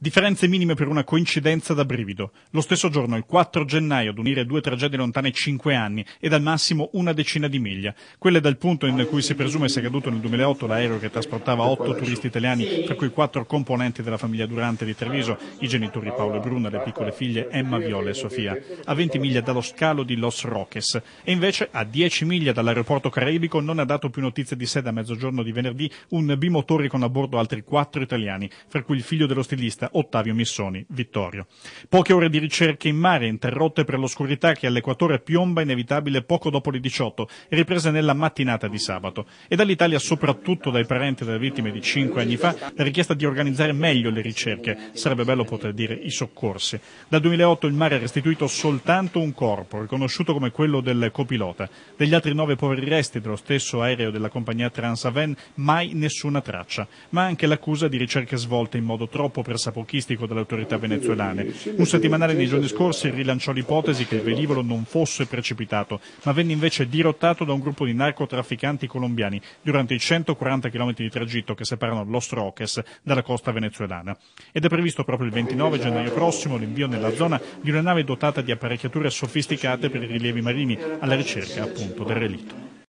Differenze minime per una coincidenza da brivido. Lo stesso giorno, il 4 gennaio, ad unire due tragedie lontane 5 anni ed al massimo una decina di miglia. Quelle dal punto in cui si presume sia caduto nel 2008 l'aereo che trasportava 8 turisti italiani, tra cui 4 componenti della famiglia Durante di Treviso, i genitori Paolo e Bruna, le piccole figlie Emma, Viola e Sofia, a 20 miglia dallo scalo di Los Roques. E invece, a 10 miglia dall'aeroporto caraibico, non ha dato più notizie di sé da mezzogiorno di venerdì un bimotore con a bordo altri 4 italiani, fra cui il figlio dello stilista Ottavio Missoni Vittorio. Poche ore di ricerche in mare, interrotte per l'oscurità che all'equatore piomba inevitabile poco dopo le 18, riprese nella mattinata di sabato. E dall'Italia, soprattutto dai parenti delle vittime di 5 anni fa, la richiesta di organizzare meglio le ricerche, sarebbe bello poter dire i soccorsi. Dal 2008 il mare ha restituito soltanto un corpo, riconosciuto come quello del copilota. Degli altri nove poveri resti dello stesso aereo della compagnia Transaven mai nessuna traccia, ma anche l'accusa di ricerche svolte in modo troppo per conquistico dalle autorità venezuelane. Un settimanale nei giorni scorsi rilanciò l'ipotesi che il velivolo non fosse precipitato, ma venne invece dirottato da un gruppo di narcotrafficanti colombiani durante i 140 km di tragitto che separano Los Roques dalla costa venezuelana. Ed è previsto proprio il 29 gennaio prossimo l'invio nella zona di una nave dotata di apparecchiature sofisticate per i rilievi marini alla ricerca appunto del relitto.